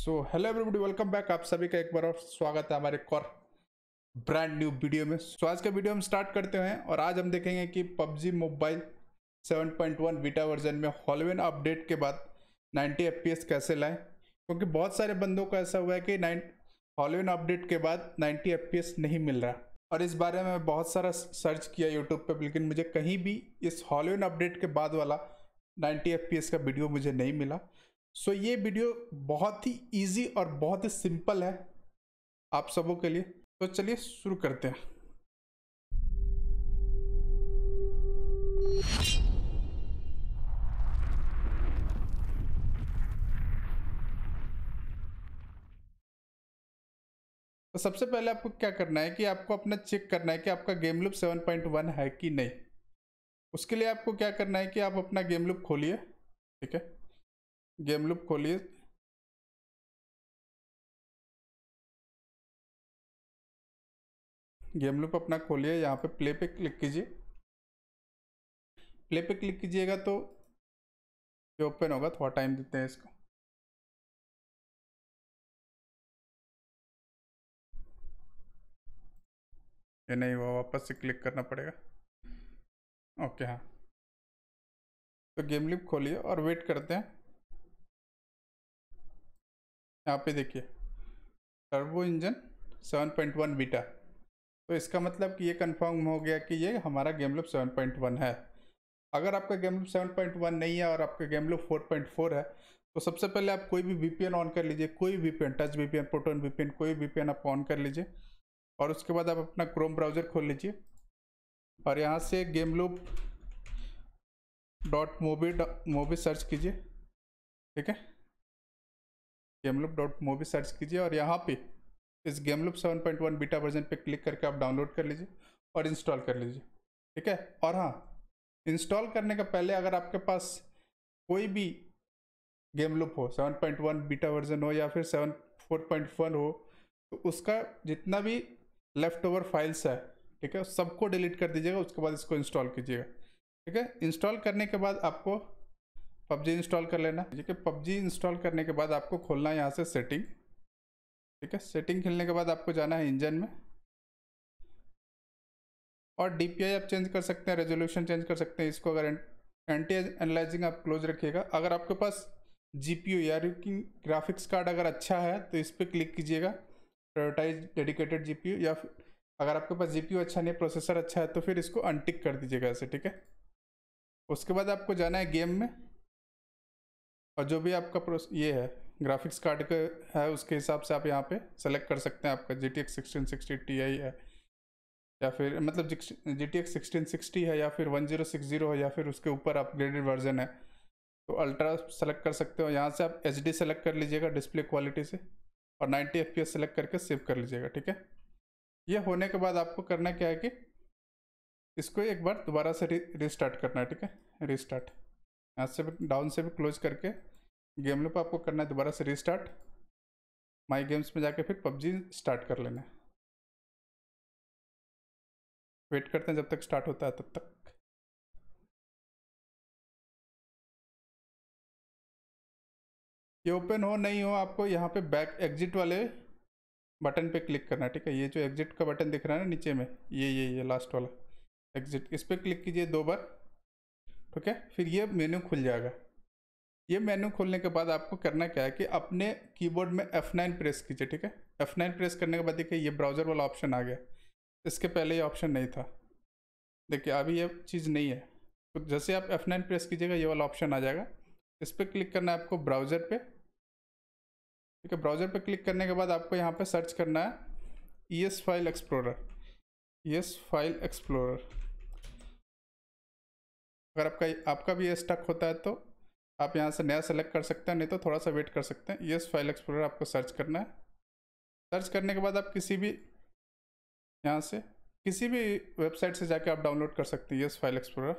सो hello everybody welcome back आप सभी का एक बार और स्वागत है हमारे कॉर ब्रांड न्यू वीडियो में सो so, आज का वीडियो हम स्टार्ट करते हैं और आज हम देखेंगे कि पबजी मोबाइल 7.1 बीटा वर्जन में हॉलवेन अपडेट के बाद 90 एफ कैसे लाएं क्योंकि बहुत सारे बंदों का ऐसा हुआ है कि नाइन हॉलवेन अपडेट के बाद नाइन्टी एफ नहीं मिल रहा और इस बारे में बहुत सारा सर्च किया यूट्यूब पर लेकिन मुझे कहीं भी इस हॉलवेन अपडेट के बाद वाला 90 एफ का वीडियो मुझे नहीं मिला सो ये वीडियो बहुत ही इजी और बहुत ही सिंपल है आप सबों के लिए तो चलिए शुरू करते हैं तो सबसे पहले आपको क्या करना है कि आपको अपना चेक करना है कि आपका गेम लूप 7.1 है कि नहीं उसके लिए आपको क्या करना है कि आप अपना गेम लूप खोलिए ठीक है गेम लूप खोलिए गेम लूप अपना खोलिए यहाँ पे प्ले पे क्लिक कीजिए प्ले पे क्लिक कीजिएगा तो ये ओपन होगा थोड़ा टाइम देते हैं इसको ये नहीं हुआ वापस से क्लिक करना पड़ेगा ओके हाँ तो गेम लिप खोलिए और वेट करते हैं यहाँ पे देखिए टर्बो इंजन 7.1 बीटा तो इसका मतलब कि ये कंफर्म हो गया कि ये हमारा गेम लूप 7.1 है अगर आपका गेम लूप 7.1 नहीं है और आपका गेम लूप 4.4 है तो सबसे पहले आप कोई भी वीपीएन ऑन कर लीजिए कोई VPN Touch VPN Proton VPN कोई वीपीएन आप ऑन कर लीजिए और उसके बाद आप अपना क्रोम ब्राउज़र खोल लीजिए और यहाँ से game loop dot mobi mobi search कीजिए ठीक है लुप डॉट मूवी सर्च कीजिए और यहाँ पे इस loop seven point one beta version पे क्लिक करके आप डाउनलोड कर लीजिए और इंस्टॉल कर लीजिए ठीक है और हाँ इंस्टॉल करने का पहले अगर आपके पास कोई भी गेम लुप हो 7.1 बीटा वर्जन हो या फिर 7.4.1 हो तो उसका जितना भी लेफ्ट ओवर फाइल्स है ठीक है सबको डिलीट कर दीजिएगा उसके बाद इसको इंस्टॉल कीजिएगा ठीक है इंस्टॉल करने के बाद आपको पबजी इंस्टॉल कर लेना ठीक है पबजी इंस्टॉल करने के बाद आपको खोलना है यहाँ से सेटिंग ठीक है सेटिंग खेलने के बाद आपको जाना है इंजन में और डी आप चेंज कर सकते हैं रेजोल्यूशन चेंज कर सकते हैं इसको अगर एंटी एनालाइजिंग आप क्लोज रखिएगा अगर आपके पास जी पी यू यानी कि ग्राफिक्स कार्ड अगर अच्छा है तो इस पर क्लिक कीजिएगा prioritise dedicated G P U या अगर आपके पास जी पी यू अच्छा नहीं प्रोसेसर अच्छा है तो फिर इसको अनटिक कर दीजिएगा ऐसे ठीक है उसके बाद आपको जाना है गेम में और जो भी आपका प्रोस ये है ग्राफिक्स कार्ड का है उसके हिसाब से आप यहाँ पे सेलेक्ट कर सकते हैं आपका G T X sixteen sixty T I है या फिर मतलब G T X sixteen sixty है या फिर वन जीरो सिक्स जीरो है या फिर उसके ऊपर अपग्रेडेड वर्जन है तो अल्ट्रा सेलेक्ट कर सकते हो यहाँ से आप एच डी सेलेक्ट कर लीजिएगा डिस्प्ले क्वालिटी से और ninety F P S select करके सेव कर लीजिएगा ठीक है ये होने के बाद आपको करना क्या है कि इसको एक बार दोबारा से री रिस्टार्ट करना है ठीक है रिस्टार्ट यहाँ से भी डाउन से भी क्लोज करके गेम लूप आपको करना है दोबारा से रीस्टार्ट माई गेम्स में जाके फिर पबजी स्टार्ट कर लेना है वेट करते हैं जब तक स्टार्ट होता है तब तक ये ओपन हो नहीं हो आपको यहाँ पे बैक एग्जिट वाले बटन पे क्लिक करना है ठीक है ये जो एग्जिट का बटन दिख रहा है ना नीचे में ये ये ये लास्ट वाला एग्जिट इस पर क्लिक कीजिए दो बार ठीक है फिर ये मेन्यू खुल जाएगा ये मेन्यू खोलने के बाद आपको करना क्या है कि अपने कीबोर्ड में F9 प्रेस कीजिए ठीक है F9 प्रेस करने के बाद देखिए ये ब्राउज़र वाला ऑप्शन आ गया इसके पहले ये ऑप्शन नहीं था देखिए अभी ये चीज़ नहीं है तो जैसे आप F9 प्रेस कीजिएगा ये वाला ऑप्शन आ जाएगा इस पर क्लिक करना है आपको ब्राउज़र पे ठीक है ब्राउज़र पे क्लिक करने के बाद आपको यहाँ पे सर्च करना है E S file explorer E S file explorer अगर आपका आपका भी ये स्टक होता है तो आप यहाँ से नया सेलेक्ट कर सकते हैं नहीं तो थोड़ा सा वेट कर सकते हैं येस फाइल एक्सप्लोरर आपको सर्च करना है सर्च करने के बाद आप किसी भी यहाँ से किसी भी वेबसाइट से जाके आप डाउनलोड कर सकते हैं येस फाइल एक्सप्लोरर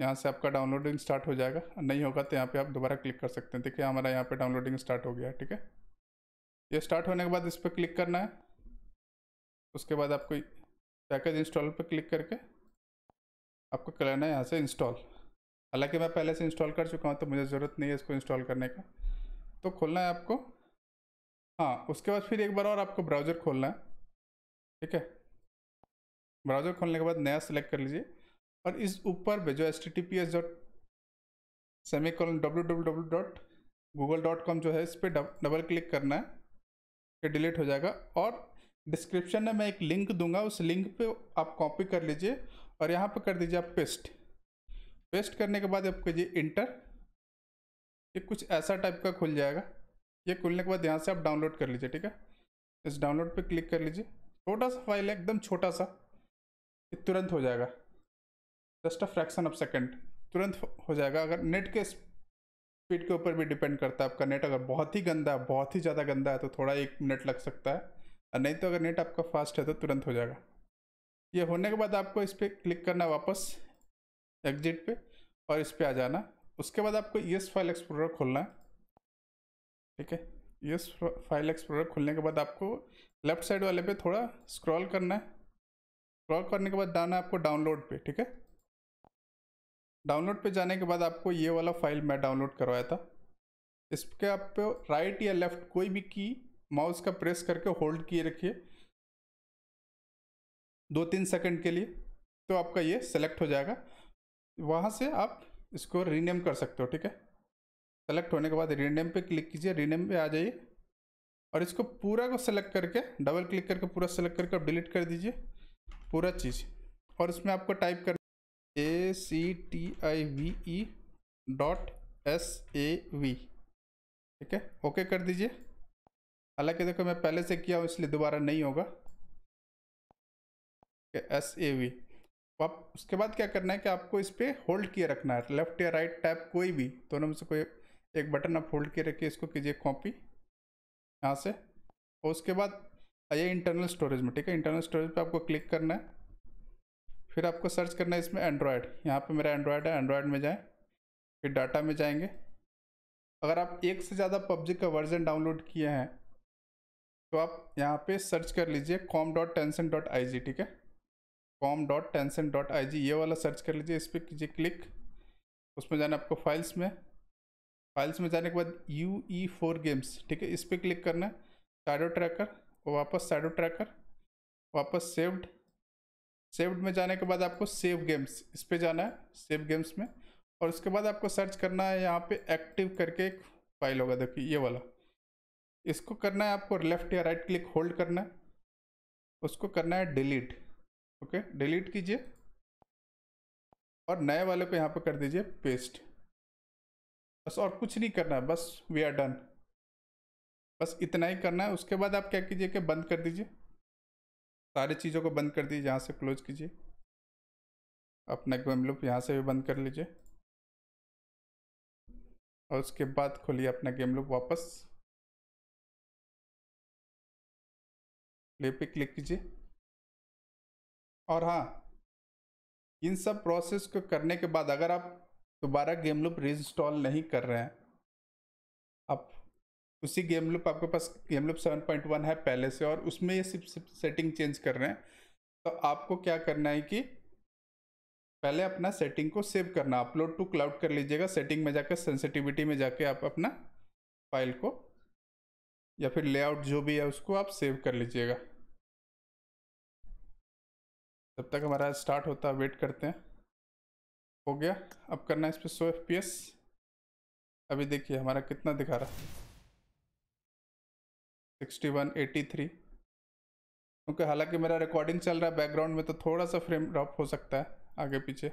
यहाँ से आपका डाउनलोडिंग स्टार्ट हो जाएगा नहीं होगा तो यहाँ पे आप दोबारा क्लिक कर सकते हैं देखिए हमारा यहाँ पे डाउनलोडिंग स्टार्ट हो गया है ठीक है ये स्टार्ट होने के बाद इस पर क्लिक करना है उसके बाद आपको पैकेज इंस्टॉल पर क्लिक करके आपको कराना है यहाँ से इंस्टॉल हालांकि मैं पहले से इंस्टॉल कर चुका हूँ तो मुझे ज़रूरत नहीं है इसको इंस्टॉल करने का तो खोलना है आपको हाँ उसके बाद फिर एक बार और आपको ब्राउज़र खोलना है ठीक है ब्राउज़र खोलने के बाद नया सेलेक्ट कर लीजिए और इस ऊपर पर जो S T T P S dot semicolon W W W dot Google dot com जो है इस पर डबल क्लिक करना है कि डिलीट हो जाएगा और डिस्क्रिप्शन में मैं एक लिंक दूंगा उस लिंक पे आप कॉपी कर लीजिए और यहाँ पे कर दीजिए आप पेस्ट पेस्ट करने के बाद आप कीजिए इंटर ये कुछ ऐसा टाइप का खुल जाएगा ये खुलने के बाद यहाँ से आप डाउनलोड कर लीजिए ठीक है इस डाउनलोड पे क्लिक कर लीजिए छोटा सा फाइल है एकदम छोटा सा ये तुरंत हो जाएगा just a fraction of second तुरंत हो जाएगा अगर नेट के स्पीड के ऊपर भी डिपेंड करता है आपका नेट अगर बहुत ही गंदा है बहुत ही ज़्यादा गंदा है तो थोड़ा एक मिनट लग सकता है और नहीं तो अगर नेट आपका फास्ट है तो तुरंत हो जाएगा ये होने के बाद आपको इस पर क्लिक करना वापस एग्जिट पे और इस पर आ जाना उसके बाद आपको येस फाइल एक्सप्लोरर खोलना है ठीक है येस फाइल एक्सप्लोरर खोलने के बाद आपको लेफ्ट साइड वाले पे थोड़ा स्क्रॉल करना है स्क्रॉल करने के बाद जाना है आपको डाउनलोड पे ठीक है डाउनलोड पे जाने के बाद आपको ये वाला फाइल मैं डाउनलोड करवाया था इस पर आप राइट या लेफ़्ट कोई भी की माउस का प्रेस करके होल्ड किए रखिए दो तीन सेकंड के लिए तो आपका ये सेलेक्ट हो जाएगा वहाँ से आप इसको रीनेम कर सकते हो ठीक है सेलेक्ट होने के बाद रीनेम पे क्लिक कीजिए रीनेम पे आ जाइए और इसको पूरा को सेलेक्ट करके डबल क्लिक करके पूरा सेलेक्ट करके आप डिलीट कर दीजिए पूरा चीज़ और इसमें आपको टाइप कर A C T I V E dot S A V ठीक है ओके कर दीजिए हालांकि देखो मैं पहले से किया हूँ इसलिए दोबारा नहीं होगा एस ए वी तो आप उसके बाद क्या करना है कि आपको इस पर होल्ड किए रखना है लेफ्ट या राइट टैप कोई भी दोनों में से कोई एक बटन आप होल्ड किए रखिए इसको कीजिए कॉपी यहाँ से और उसके बाद आइए इंटरनल स्टोरेज में ठीक है इंटरनल स्टोरेज पे आपको क्लिक करना है फिर आपको सर्च करना है इसमें एंड्रॉयड यहाँ पे मेरा एंड्रॉयड है एंड्रॉयड में जाएँ फिर डाटा में जाएंगे अगर आप एक से ज़्यादा पबजी का वर्जन डाउनलोड किए हैं तो आप यहाँ पे सर्च कर लीजिए com dot tension dot I G ठीक है com dot tension dot I G ये वाला सर्च कर लीजिए इस पर कीजिए क्लिक उसमें जाना आपको फाइल्स में फाइल्स में जाने के बाद यू ई फोर गेम्स ठीक है इस पर क्लिक करना है साइडो ट्रैकर और वापस साइडो ट्रैकर वापस सेव्ड सेव्ड में जाने के बाद आपको सेव गेम्स इस पर जाना है सेव गेम्स में और उसके बाद आपको सर्च करना है यहाँ पे एक्टिव करके एक फाइल होगा देखिए ये वाला इसको करना है आपको लेफ्ट या राइट क्लिक होल्ड करना है उसको करना है डिलीट ओके डिलीट कीजिए और नए वाले पे यहाँ पे कर दीजिए पेस्ट बस और कुछ नहीं करना है बस वी आर डन बस इतना ही करना है उसके बाद आप क्या कीजिए कि बंद कर दीजिए सारी चीज़ों को बंद कर दीजिए यहाँ से क्लोज कीजिए अपना गेमलुप यहाँ से भी बंद कर लीजिए और उसके बाद खोलिए अपना गेम लूप वापस प्ले पे क्लिक कीजिए और हाँ इन सब प्रोसेस को करने के बाद अगर आप दोबारा गेम लूप रीइंस्टॉल नहीं कर रहे हैं आप उसी गेम लूप आपके पास गेम लूप 7.1 है पहले से और उसमें ये सिर्फ सिर्फ सेटिंग चेंज कर रहे हैं तो आपको क्या करना है कि पहले अपना सेटिंग को सेव करना अपलोड टू क्लाउड कर लीजिएगा सेटिंग में जाकर सेंसिटिविटी में जाके आप अपना फाइल को या फिर लेआउट जो भी है उसको आप सेव कर लीजिएगा जब तक हमारा स्टार्ट होता है वेट करते हैं हो गया अब करना है इस पर सो एफ पी एस अभी देखिए हमारा कितना दिखा रहा है सिक्सटी वन एटी थ्री क्योंकि हालांकि मेरा रिकॉर्डिंग चल रहा है बैकग्राउंड में तो थोड़ा सा फ्रेम ड्रॉप हो सकता है आगे पीछे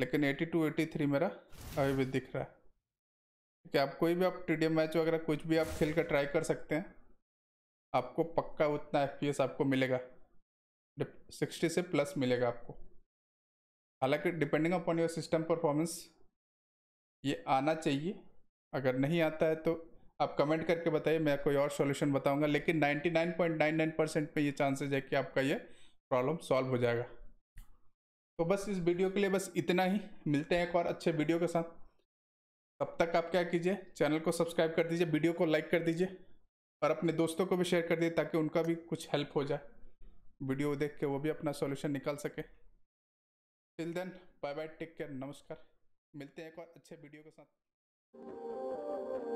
लेकिन 82 83 मेरा अभी भी दिख रहा है ठीक आप कोई भी आप टी मैच वगैरह कुछ भी आप खेल कर ट्राई कर सकते हैं आपको पक्का उतना एफ आपको मिलेगा सिक्सटी से प्लस मिलेगा आपको हालांकि depending upon your system performance ये आना चाहिए अगर नहीं आता है तो आप कमेंट करके बताइए मैं कोई और सॉल्यूशन बताऊंगा लेकिन 99.99 परसेंट पे ये चांसेस है कि आपका ये प्रॉब्लम सॉल्व हो जाएगा तो बस इस वीडियो के लिए बस इतना ही मिलते हैं एक और अच्छे वीडियो के साथ तब तक आप क्या कीजिए चैनल को सब्सक्राइब कर दीजिए वीडियो को लाइक कर दीजिए और अपने दोस्तों को भी शेयर कर दीजिए ताकि उनका भी कुछ हेल्प हो जाए वीडियो देख के वो भी अपना सॉल्यूशन निकाल सके till then bye bye take care नमस्कार मिलते हैं एक और अच्छे वीडियो के साथ